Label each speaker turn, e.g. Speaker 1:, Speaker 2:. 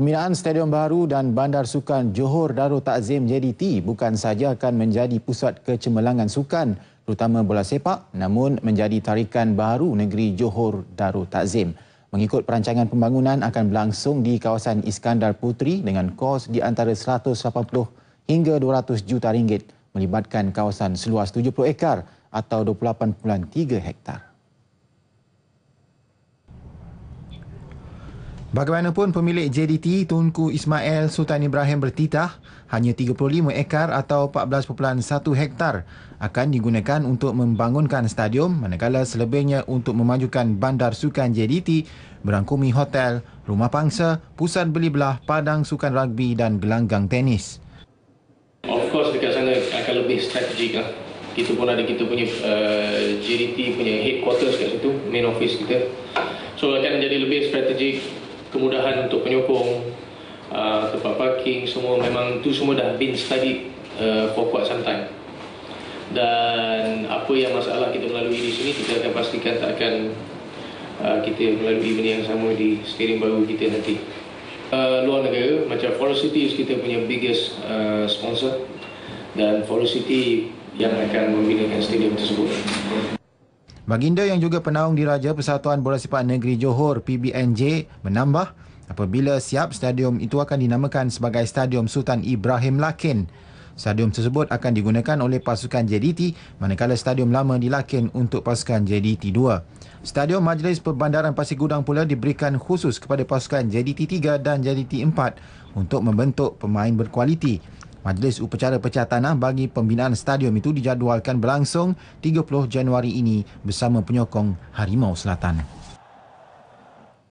Speaker 1: Pembinaan Stadium Baru dan Bandar Sukan Johor Darul Takzim JDT bukan sahaja akan menjadi pusat kecemerlangan sukan terutama bola sepak namun menjadi tarikan baru negeri Johor Darul Takzim. Mengikut perancangan pembangunan akan berlangsung di kawasan Iskandar Putri dengan kos di antara 180 hingga 200 juta ringgit melibatkan kawasan seluas 70 ekar atau 28.3 hektar. Bagaimanapun pemilik JDT Tunku Ismail Sultan Ibrahim bertitah hanya 35 ekar atau 14.1 hektar akan digunakan untuk membangunkan stadium manakala selebihnya untuk memajukan bandar sukan JDT berangkumi hotel, rumah pangsa, pusat beli belah, padang sukan rugby dan gelanggang tenis.
Speaker 2: Of course dekat sana akan lebih strategik lah. Kita pun ada kita punya eh, JDT punya headquarters kat situ, main office kita. So akan jadi lebih strategik kemudahan untuk penyokong uh, tempat parking semua memang itu semua dah been studied uh, for quite some time dan apa yang masalah kita melalui di sini kita akan pastikan tak akan uh, kita melalui benda yang sama di stadium baru kita nanti uh, luar negara macam Forest City kita punya biggest uh, sponsor dan Forest City yang akan membina stadium tersebut
Speaker 1: Baginda yang juga penaung diraja Persatuan Bola Sepak Negeri Johor PBNJ menambah apabila siap stadium itu akan dinamakan sebagai Stadium Sultan Ibrahim Lakin. Stadium tersebut akan digunakan oleh pasukan JDT manakala stadium lama di dilakin untuk pasukan JDT 2. Stadium Majlis Perbandaran Pasir Gudang pula diberikan khusus kepada pasukan JDT 3 dan JDT 4 untuk membentuk pemain berkualiti. Majlis Upacara Pecah Tanah bagi pembinaan stadium itu dijadualkan berlangsung 30 Januari ini bersama penyokong Harimau Selatan.